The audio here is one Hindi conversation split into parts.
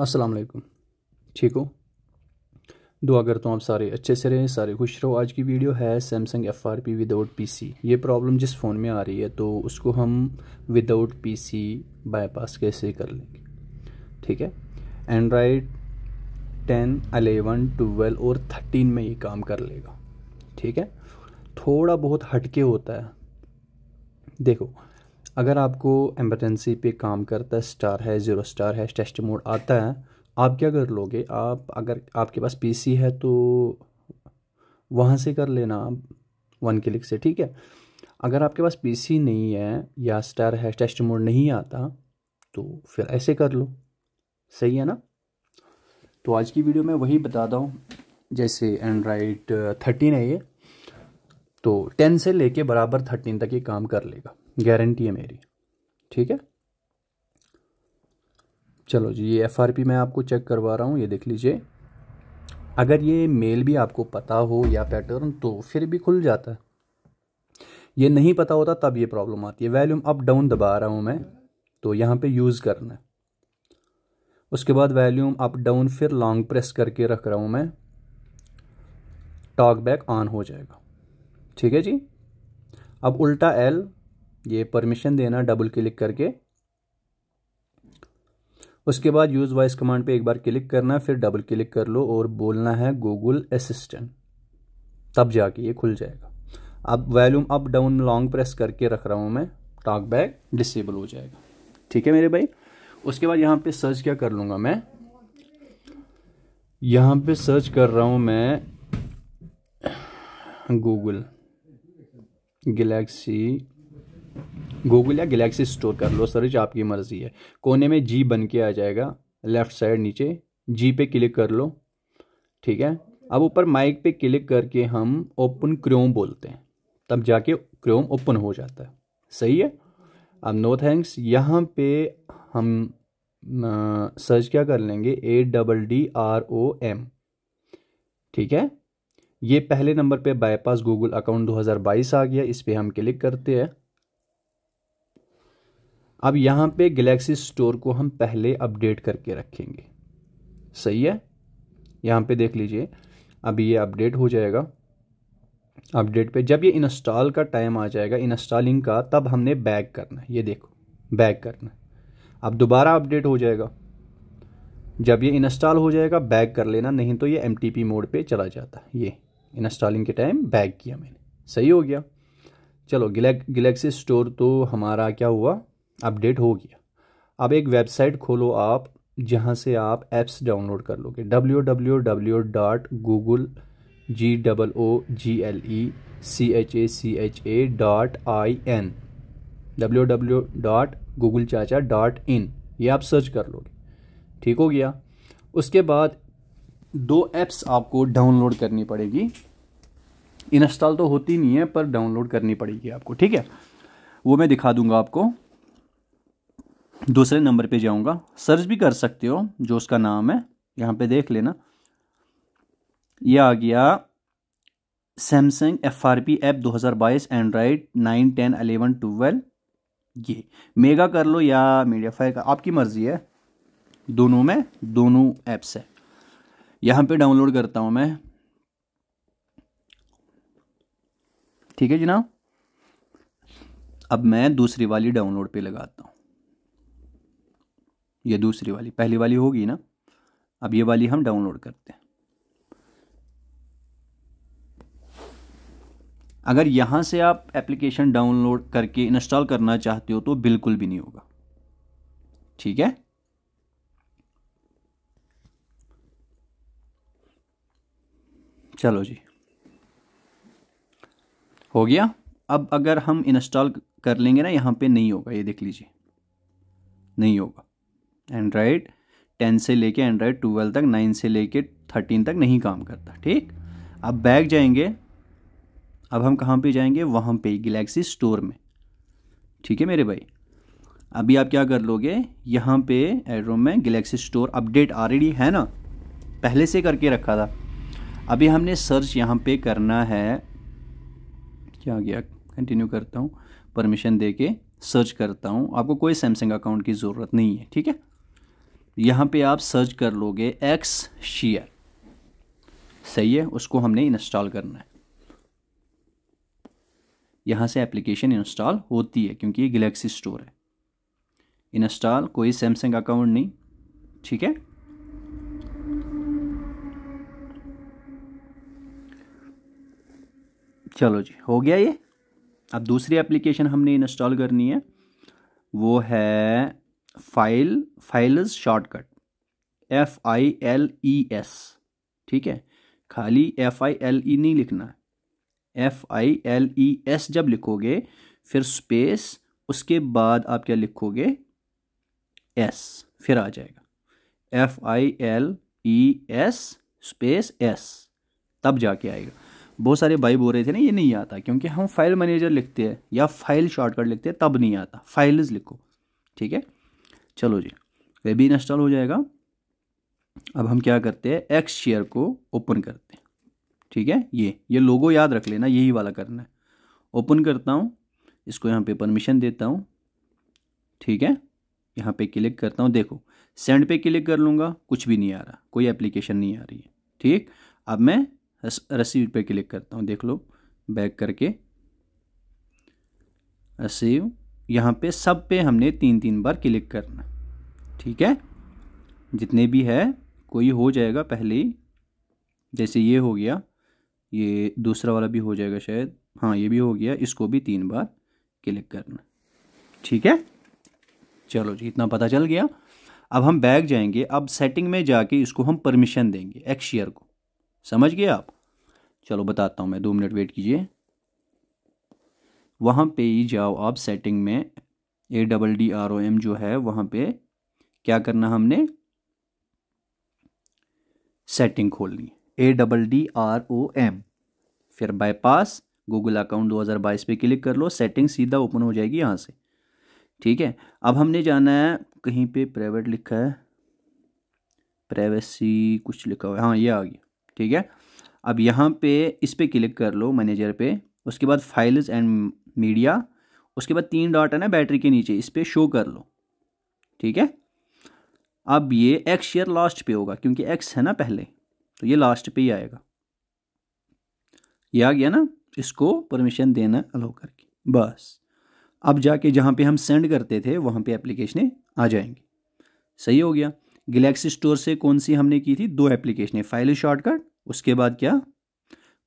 अस्सलाम वालेकुम ठीक हो दुआ करता हूँ आप सारे अच्छे से रहें सारे खुश रहो आज की वीडियो है Samsung F R P without P C ये प्रॉब्लम जिस फ़ोन में आ रही है तो उसको हम विदाउट पी सी बाईपास कैसे कर लेंगे ठीक है एंड्राइड टेन अलेवन ट्वेल्व और थर्टीन में ये काम कर लेगा ठीक है थोड़ा बहुत हटके होता है देखो अगर आपको एमरजेंसी पे काम करता है स्टार है ज़ीरो स्टार है टेस्ट मोड आता है आप क्या कर लोगे आप अगर आपके पास पीसी है तो वहाँ से कर लेना आप वन क्लिक से ठीक है अगर आपके पास पीसी नहीं है या स्टार है टेस्ट मोड नहीं आता तो फिर ऐसे कर लो सही है ना तो आज की वीडियो में वही बता हूँ जैसे एंड्राइड थर्टीन है ये तो टेन से लेके बराबर थर्टीन तक ये काम कर लेगा गारंटी है मेरी ठीक है चलो जी ये एफआरपी मैं आपको चेक करवा रहा हूँ ये देख लीजिए अगर ये मेल भी आपको पता हो या पैटर्न तो फिर भी खुल जाता है ये नहीं पता होता तब ये प्रॉब्लम आती है वैल्यूम अप डाउन दबा रहा हूँ मैं तो यहाँ पे यूज़ करना है उसके बाद वैल्यूम अप डाउन फिर लॉन्ग प्रेस करके रख रहा हूँ मैं टॉक बैक ऑन हो जाएगा ठीक है जी अब उल्टा एल ये परमिशन देना डबल क्लिक करके उसके बाद यूज़ वॉइस कमांड पे एक बार क्लिक करना फिर डबल क्लिक कर लो और बोलना है गूगल असिस्टेंट तब जाके ये खुल जाएगा अब volume up down long press करके रख रहा हूँ मैं टॉक बैग डिसेबल हो जाएगा ठीक है मेरे भाई उसके बाद यहाँ पे सर्च क्या कर लूँगा मैं यहाँ पे सर्च कर रहा हूँ मैं गूगल गलेक्सी गूगल या गलेक्सी स्टोर कर लो सर्च आपकी मर्ज़ी है कोने में जी बन के आ जाएगा लेफ़्ट साइड नीचे जी पे क्लिक कर लो ठीक है अब ऊपर माइक पे क्लिक करके हम ओपन क्रोम बोलते हैं तब जाके क्रोम ओपन हो जाता है सही है अब नो थैंक्स यहाँ पे हम आ, सर्च क्या कर लेंगे A double D R O M ठीक है ये पहले नंबर पे बाईपास गूगल अकाउंट 2022 आ गया इस पर हम क्लिक करते हैं अब यहाँ पे गैलेक्सी स्टोर को हम पहले अपडेट करके रखेंगे सही है यहाँ पे देख लीजिए अब ये अपडेट हो जाएगा अपडेट पे जब ये इंस्टॉल का टाइम आ जाएगा इंस्टॉलिंग का तब हमने बैक करना है ये देखो बैक करना अब दोबारा अपडेट हो जाएगा जब ये इंस्टॉल हो जाएगा बैक कर लेना नहीं तो ये एम मोड पे चला जाता ये इंस्टॉलिंग के टाइम बैक किया मैंने सही हो गया चलो गलेक्सी स्टोर तो हमारा क्या हुआ अपडेट हो गया अब एक वेबसाइट खोलो आप जहाँ से आप ऐप्स डाउनलोड कर लोगे W W W dot Google G double O G L E C H A C H A dot I N W W dot Google चाचा डॉट इन ये आप सर्च कर लोगे ठीक हो गया उसके बाद दो एप्स आपको डाउनलोड करनी पड़ेगी इंस्टॉल तो होती नहीं है पर डाउनलोड करनी पड़ेगी आपको ठीक है वो मैं दिखा दूंगा आपको दूसरे नंबर पे जाऊंगा सर्च भी कर सकते हो जो उसका नाम है यहाँ पे देख लेना ये आ गया Samsung F R P app दो हज़ार बाईस Android nine ten eleven twelve ये मेगा कर लो या मीडिया फाइव का आपकी मर्ज़ी है दोनों में दोनों ऐप्स है यहाँ पे डाउनलोड करता हूँ मैं ठीक है जनाब अब मैं दूसरी वाली डाउनलोड पे लगाता हूँ ये दूसरी वाली पहली वाली होगी ना अब ये वाली हम डाउनलोड करते हैं अगर यहाँ से आप एप्लीकेशन डाउनलोड करके इंस्टॉल करना चाहते हो तो बिल्कुल भी नहीं होगा ठीक है चलो जी हो गया अब अगर हम इंस्टॉल कर लेंगे ना यहाँ पे नहीं होगा ये देख लीजिए नहीं होगा एंड्राइड टेन से लेके एंड्राइड ट्वेल्व तक नाइन से लेके थर्टीन तक नहीं काम करता ठीक अब बैग जाएंगे अब हम कहाँ पे जाएंगे वहाँ पे गलेक्सी स्टोर में ठीक है मेरे भाई अभी आप क्या कर लोगे यहाँ पे एड्रोम में गलेक्सी स्टोर अपडेट ऑलरेडी है ना पहले से करके रखा था अभी हमने सर्च यहाँ पे करना है क्या गया कंटिन्यू करता हूँ परमिशन दे के सर्च करता हूँ आपको कोई सैमसंग अकाउंट की ज़रूरत नहीं है ठीक है यहाँ पे आप सर्च कर लोगे एक्स शेयर सही है उसको हमने इंस्टॉल करना है यहाँ से एप्लीकेशन इंस्टॉल होती है क्योंकि ये गलेक्सी स्टोर है इंस्टॉल कोई सैमसंग अकाउंट नहीं ठीक है चलो जी हो गया ये अब दूसरी एप्लीकेशन हमने इंस्टॉल करनी है वो है file is shortcut F I L E S ठीक है खाली एफ आई एल ई नहीं लिखना F I L E S जब लिखोगे फिर स्पेस उसके बाद आप क्या लिखोगे एस फिर आ जाएगा F I L E S space S तब जाके आएगा बहुत सारे भाई बोल रहे थे ना ये नहीं आता क्योंकि हम फाइल मैनेजर लिखते हैं या फाइल शॉर्टकट लिखते हैं तब नहीं आता फाइल्स लिखो ठीक है चलो जी वे भी इंस्टॉल हो जाएगा अब हम क्या करते हैं एक्स शेयर को ओपन करते हैं ठीक है ये ये लोगो याद रख लेना यही वाला करना है ओपन करता हूँ इसको यहाँ पे परमिशन देता हूँ ठीक है यहाँ पे क्लिक करता हूँ देखो सेंड पे क्लिक कर लूँगा कुछ भी नहीं आ रहा कोई एप्लीकेशन नहीं आ रही है ठीक अब मैं रसीव पे क्लिक करता हूँ देख लो बैक करके रसीव यहाँ पे सब पे हमने तीन तीन बार क्लिक करना ठीक है जितने भी है कोई हो जाएगा पहले ही जैसे ये हो गया ये दूसरा वाला भी हो जाएगा शायद हाँ ये भी हो गया इसको भी तीन बार क्लिक करना ठीक है चलो जी इतना पता चल गया अब हम बैग जाएंगे अब सेटिंग में जाके इसको हम परमिशन देंगे एक्शियर को समझ गए आप चलो बताता हूँ मैं दो मिनट वेट कीजिए वहाँ पे ही जाओ आप सेटिंग में A double D R O M जो है वहाँ पे क्या करना हमने सेटिंग खोलनी A double D R O M फिर बाईपास गूगल अकाउंट 2022 पे क्लिक कर लो सेटिंग सीधा ओपन हो जाएगी यहाँ से ठीक है अब हमने जाना है कहीं पे प्राइवेट लिखा है प्राइवेसी कुछ लिखा हुआ है हाँ ये आ गया ठीक है अब यहाँ पे इस पर क्लिक कर लो मैनेजर पे उसके बाद फाइल्स एंड मीडिया उसके बाद तीन डॉट है ना बैटरी के नीचे इस पर शो कर लो ठीक है अब ये एक्स शेयर लास्ट पे होगा क्योंकि एक्स है ना पहले तो ये लास्ट पे ही आएगा ये आ गया ना इसको परमिशन देना अलाउ करके बस अब जाके जहाँ पे हम सेंड करते थे वहाँ पे एप्लीकेशनें आ जाएंगी सही हो गया गलेक्सी स्टोर से कौन सी हमने की थी दो एप्लीकेशनें फाइल शॉर्टकट उसके बाद क्या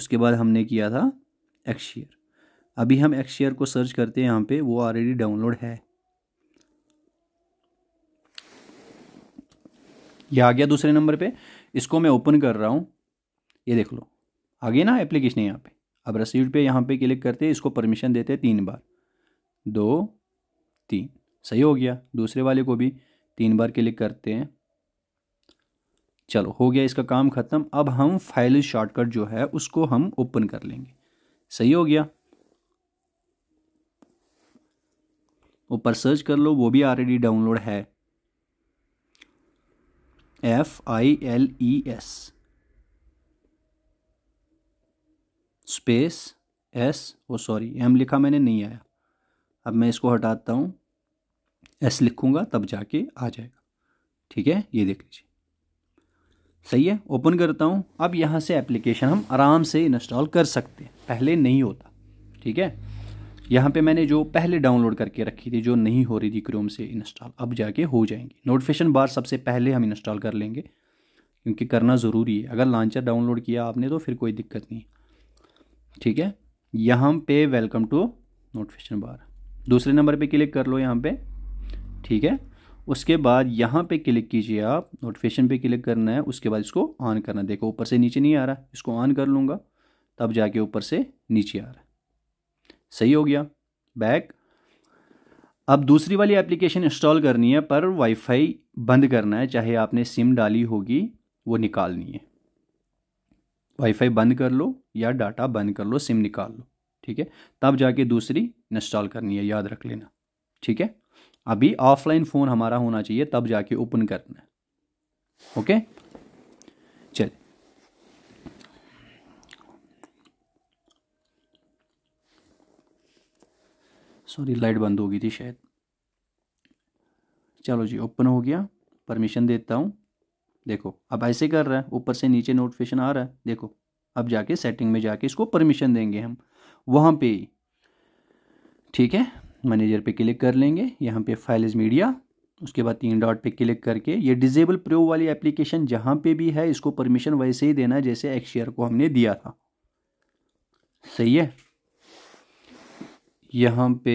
उसके बाद हमने किया था एक्शियर अभी हम एक्शियर को सर्च करते हैं यहाँ पे वो ऑलरेडी डाउनलोड है ये आ गया दूसरे नंबर पे इसको मैं ओपन कर रहा हूँ ये देख लो आ गया ना एप्लीकेशन यहाँ पे अब रसीड पे यहाँ पे क्लिक करते हैं इसको परमिशन देते हैं तीन बार दो तीन सही हो गया दूसरे वाले को भी तीन बार क्लिक करते हैं चलो हो गया इसका काम ख़त्म अब हम फाइल शॉर्टकट जो है उसको हम ओपन कर लेंगे सही हो गया ऊपर सर्च कर लो वो भी ऑलरेडी डाउनलोड है F I L E S space S O sorry M लिखा मैंने नहीं आया अब मैं इसको हटाता हूँ एस लिखूँगा तब जाके आ जाएगा ठीक है ये देख लीजिए सही है ओपन करता हूँ अब यहाँ से एप्लीकेशन हम आराम से इंस्टॉल कर सकते हैं पहले नहीं होता ठीक है यहाँ पे मैंने जो पहले डाउनलोड करके रखी थी जो नहीं हो रही थी क्रोम से इंस्टॉल अब जाके हो जाएंगी नोटिफिकेशन बार सबसे पहले हम इंस्टॉल कर लेंगे क्योंकि करना ज़रूरी है अगर लॉन्चर डाउनलोड किया आपने तो फिर कोई दिक्कत नहीं ठीक है यहाँ पे वेलकम टू नोटिफिकेशन बार दूसरे नंबर पे क्लिक कर लो यहाँ पे ठीक है उसके बाद यहाँ पे क्लिक कीजिए आप नोटिफिकेशन पे क्लिक करना है उसके बाद इसको ऑन करना है देखो ऊपर से नीचे नहीं आ रहा इसको ऑन कर लूँगा तब जाके ऊपर से नीचे आ रहा है सही हो गया बैक अब दूसरी वाली एप्लीकेशन इंस्टॉल करनी है पर वाईफाई बंद करना है चाहे आपने सिम डाली होगी वो निकालनी है वाईफाई बंद कर लो या डाटा बंद कर लो सिम निकाल लो ठीक है तब जाके दूसरी इंस्टॉल करनी है याद रख लेना ठीक है अभी ऑफलाइन फ़ोन हमारा होना चाहिए तब जाके ओपन करना है ओके चलिए सॉरी लाइट बंद हो गई थी शायद चलो जी ओपन हो गया परमिशन देता हूँ देखो अब ऐसे कर रहा है ऊपर से नीचे नोटिफिकेशन आ रहा है देखो अब जाके सेटिंग में जाके इसको परमिशन देंगे हम वहाँ पे ठीक है मैनेजर पे क्लिक कर लेंगे यहाँ पे फाइल इज़ मीडिया उसके बाद तीन डॉट पे क्लिक करके ये डिजेबल प्रो वाली एप्लीकेशन जहाँ पे भी है इसको परमिशन वैसे ही देना जैसे एक्शेयर को हमने दिया था सही है यहाँ पे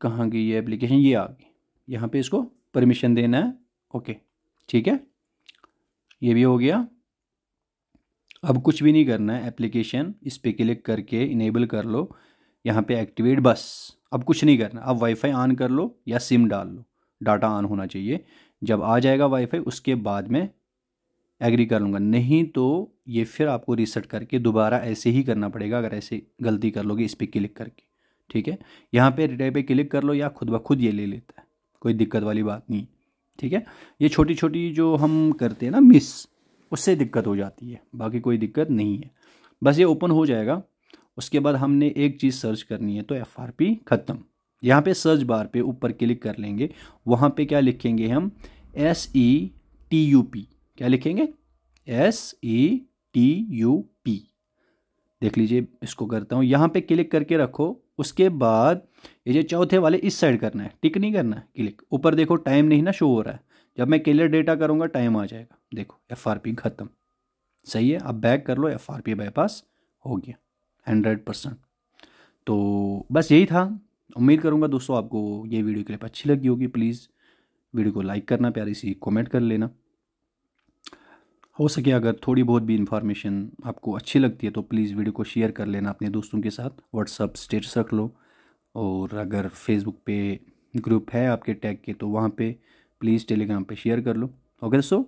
कहाँ गई ये एप्लीकेशन ये आ गई यहाँ पे इसको परमिशन देना है ओके ठीक है ये भी हो गया अब कुछ भी नहीं करना है एप्लीकेशन इस पर क्लिक करके इनेबल कर लो यहाँ पे एक्टिवेट बस अब कुछ नहीं करना अब वाईफाई ऑन कर लो या सिम डाल लो डाटा ऑन होना चाहिए जब आ जाएगा वाईफाई उसके बाद में एग्री कर लूँगा नहीं तो ये फिर आपको रीसेट करके दोबारा ऐसे ही करना पड़ेगा अगर ऐसे गलती कर लोगे इस पर क्लिक करके ठीक है यहाँ पे रिटाई पे क्लिक कर लो या खुद ब खुद ये ले लेता है कोई दिक्कत वाली बात नहीं ठीक है ये छोटी छोटी जो हम करते हैं ना मिस उससे दिक्कत हो जाती है बाकी कोई दिक्कत नहीं है बस ये ओपन हो जाएगा उसके बाद हमने एक चीज़ सर्च करनी है तो एफ आर पी ख़त्म यहाँ पे सर्च बार पे ऊपर क्लिक कर लेंगे वहाँ पे क्या लिखेंगे हम S E T U P क्या लिखेंगे S E T U P देख लीजिए इसको करता हूँ यहाँ पे क्लिक करके रखो उसके बाद ये जो चौथे वाले इस साइड करना है टिक नहीं करना है क्लिक ऊपर देखो टाइम नहीं ना शो हो रहा है जब मैं क्लियर डेटा करूँगा टाइम आ जाएगा देखो एफ आर पी ख़त्म सही है अब बैक कर लो एफ आर पी बाईपास हो गया हंड्रेड परसेंट तो बस यही था उम्मीद करूँगा दोस्तों आपको ये वीडियो क्लिप अच्छी लगी होगी प्लीज़ वीडियो को लाइक करना प्यारी सी कमेंट कर लेना हो सके अगर थोड़ी बहुत भी इन्फॉर्मेशन आपको अच्छी लगती है तो प्लीज़ वीडियो को शेयर कर लेना अपने दोस्तों के साथ व्हाट्सअप स्टेटस रख लो और अगर फेसबुक पे ग्रुप है आपके टैग के तो वहाँ पे प्लीज़ टेलीग्राम पे शेयर कर लो ओके दोस्तों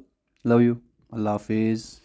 लव यू अल्लाह हाफिज़